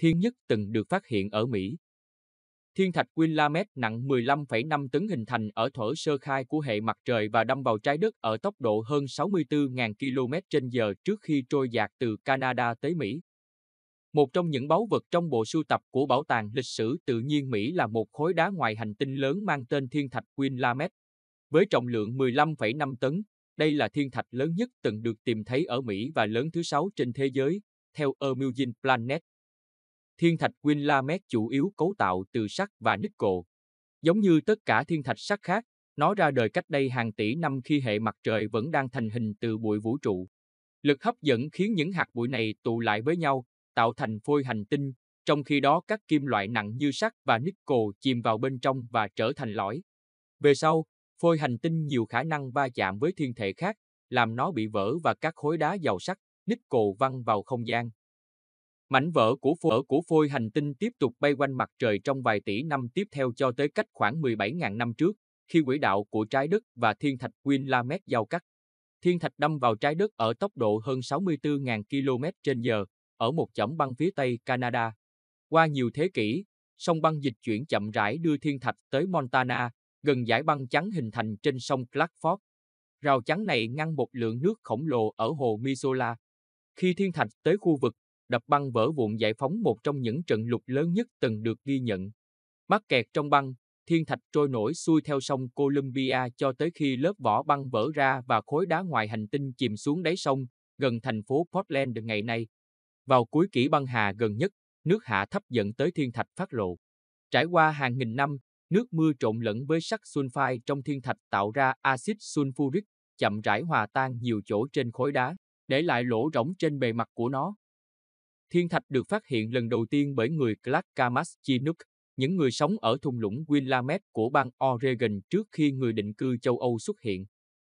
thiên nhất từng được phát hiện ở Mỹ. Thiên thạch Willamette nặng 15,5 tấn hình thành ở thuở sơ khai của hệ mặt trời và đâm vào trái đất ở tốc độ hơn 64.000 km h trước khi trôi dạt từ Canada tới Mỹ. Một trong những báu vật trong bộ sưu tập của Bảo tàng Lịch sử Tự nhiên Mỹ là một khối đá ngoài hành tinh lớn mang tên thiên thạch Willamette. Với trọng lượng 15,5 tấn, đây là thiên thạch lớn nhất từng được tìm thấy ở Mỹ và lớn thứ sáu trên thế giới, theo Amusing Planet Thiên thạch Winlamet chủ yếu cấu tạo từ sắt và nickel. Giống như tất cả thiên thạch sắt khác, nó ra đời cách đây hàng tỷ năm khi hệ mặt trời vẫn đang thành hình từ bụi vũ trụ. Lực hấp dẫn khiến những hạt bụi này tụ lại với nhau, tạo thành phôi hành tinh, trong khi đó các kim loại nặng như sắt và nickel chìm vào bên trong và trở thành lõi. Về sau, phôi hành tinh nhiều khả năng va chạm với thiên thể khác, làm nó bị vỡ và các khối đá giàu sắt, nickel văng vào không gian. Mảnh vỡ của phôi, của phôi hành tinh tiếp tục bay quanh mặt trời trong vài tỷ năm tiếp theo cho tới cách khoảng 17.000 năm trước, khi quỹ đạo của trái đất và thiên thạch Winlamet giao cắt. Thiên thạch đâm vào trái đất ở tốc độ hơn 64.000 km/h ở một chỏm băng phía tây Canada. Qua nhiều thế kỷ, sông băng dịch chuyển chậm rãi đưa thiên thạch tới Montana, gần dải băng trắng hình thành trên sông Clarkford. Rào chắn này ngăn một lượng nước khổng lồ ở hồ Missoula. Khi thiên thạch tới khu vực đập băng vỡ vụn giải phóng một trong những trận lụt lớn nhất từng được ghi nhận. Mắc kẹt trong băng, thiên thạch trôi nổi xuôi theo sông Columbia cho tới khi lớp vỏ băng vỡ ra và khối đá ngoài hành tinh chìm xuống đáy sông, gần thành phố Portland ngày nay. Vào cuối kỷ băng hà gần nhất, nước hạ thấp dẫn tới thiên thạch phát lộ. Trải qua hàng nghìn năm, nước mưa trộn lẫn với sắt sulfide trong thiên thạch tạo ra axit sulfuric, chậm rãi hòa tan nhiều chỗ trên khối đá, để lại lỗ rỗng trên bề mặt của nó thiên thạch được phát hiện lần đầu tiên bởi người Clark Kamas Chinook, những người sống ở thung lũng Willamette của bang Oregon trước khi người định cư châu Âu xuất hiện.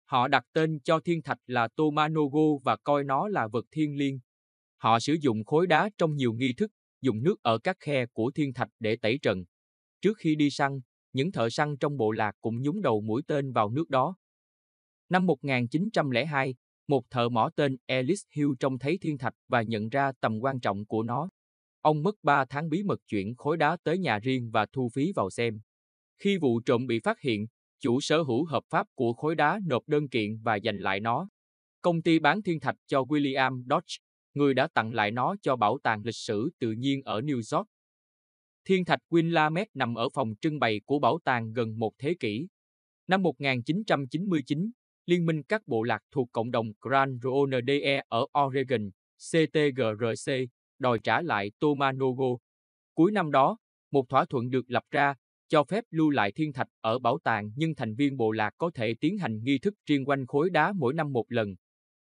Họ đặt tên cho thiên thạch là Tomanogo và coi nó là vật thiêng liêng. Họ sử dụng khối đá trong nhiều nghi thức, dùng nước ở các khe của thiên thạch để tẩy trần. Trước khi đi săn, những thợ săn trong bộ lạc cũng nhúng đầu mũi tên vào nước đó. Năm 1902, một thợ mỏ tên Ellis Hill trông thấy thiên thạch và nhận ra tầm quan trọng của nó. Ông mất 3 tháng bí mật chuyển khối đá tới nhà riêng và thu phí vào xem. Khi vụ trộm bị phát hiện, chủ sở hữu hợp pháp của khối đá nộp đơn kiện và giành lại nó. Công ty bán thiên thạch cho William Dodge, người đã tặng lại nó cho Bảo tàng lịch sử tự nhiên ở New York. Thiên thạch Winlamet nằm ở phòng trưng bày của bảo tàng gần một thế kỷ. Năm 1999, Liên minh các bộ lạc thuộc cộng đồng Grand Ronde ở Oregon, CTGRC, đòi trả lại Tomanogo. Cuối năm đó, một thỏa thuận được lập ra, cho phép lưu lại thiên thạch ở bảo tàng nhưng thành viên bộ lạc có thể tiến hành nghi thức riêng quanh khối đá mỗi năm một lần.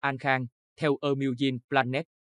An Khang, theo Amusing Planet,